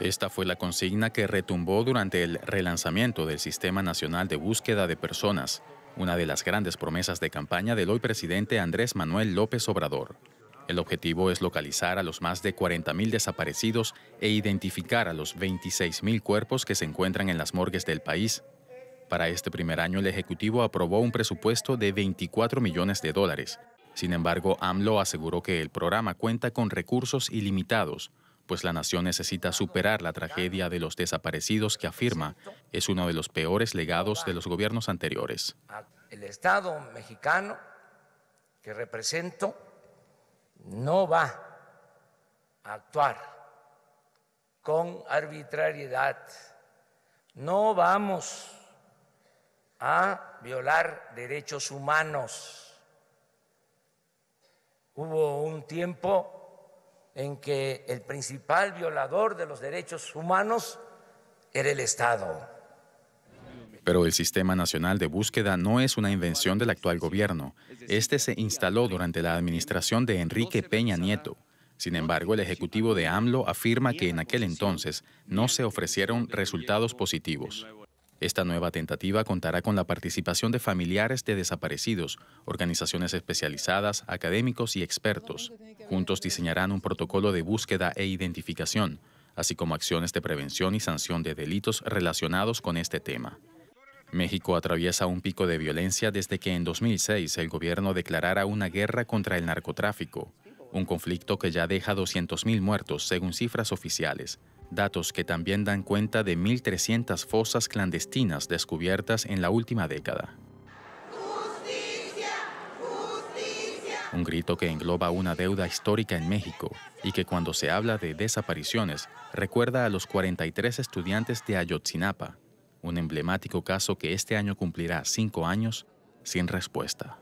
Esta fue la consigna que retumbó durante el relanzamiento del Sistema Nacional de Búsqueda de Personas, una de las grandes promesas de campaña del hoy presidente Andrés Manuel López Obrador. El objetivo es localizar a los más de 40.000 desaparecidos e identificar a los 26.000 cuerpos que se encuentran en las morgues del país. Para este primer año, el Ejecutivo aprobó un presupuesto de 24 millones de dólares. Sin embargo, AMLO aseguró que el programa cuenta con recursos ilimitados, pues la nación necesita superar la tragedia de los desaparecidos que afirma es uno de los peores legados de los gobiernos anteriores. El Estado mexicano que represento no va a actuar con arbitrariedad. No vamos a violar derechos humanos. Hubo un tiempo en que el principal violador de los derechos humanos era el Estado. Pero el Sistema Nacional de Búsqueda no es una invención del actual gobierno. Este se instaló durante la administración de Enrique Peña Nieto. Sin embargo, el Ejecutivo de AMLO afirma que en aquel entonces no se ofrecieron resultados positivos. Esta nueva tentativa contará con la participación de familiares de desaparecidos, organizaciones especializadas, académicos y expertos. Juntos diseñarán un protocolo de búsqueda e identificación, así como acciones de prevención y sanción de delitos relacionados con este tema. México atraviesa un pico de violencia desde que en 2006 el gobierno declarara una guerra contra el narcotráfico, un conflicto que ya deja 200.000 muertos según cifras oficiales, datos que también dan cuenta de 1.300 fosas clandestinas descubiertas en la última década. Un grito que engloba una deuda histórica en México y que cuando se habla de desapariciones recuerda a los 43 estudiantes de Ayotzinapa, un emblemático caso que este año cumplirá cinco años sin respuesta.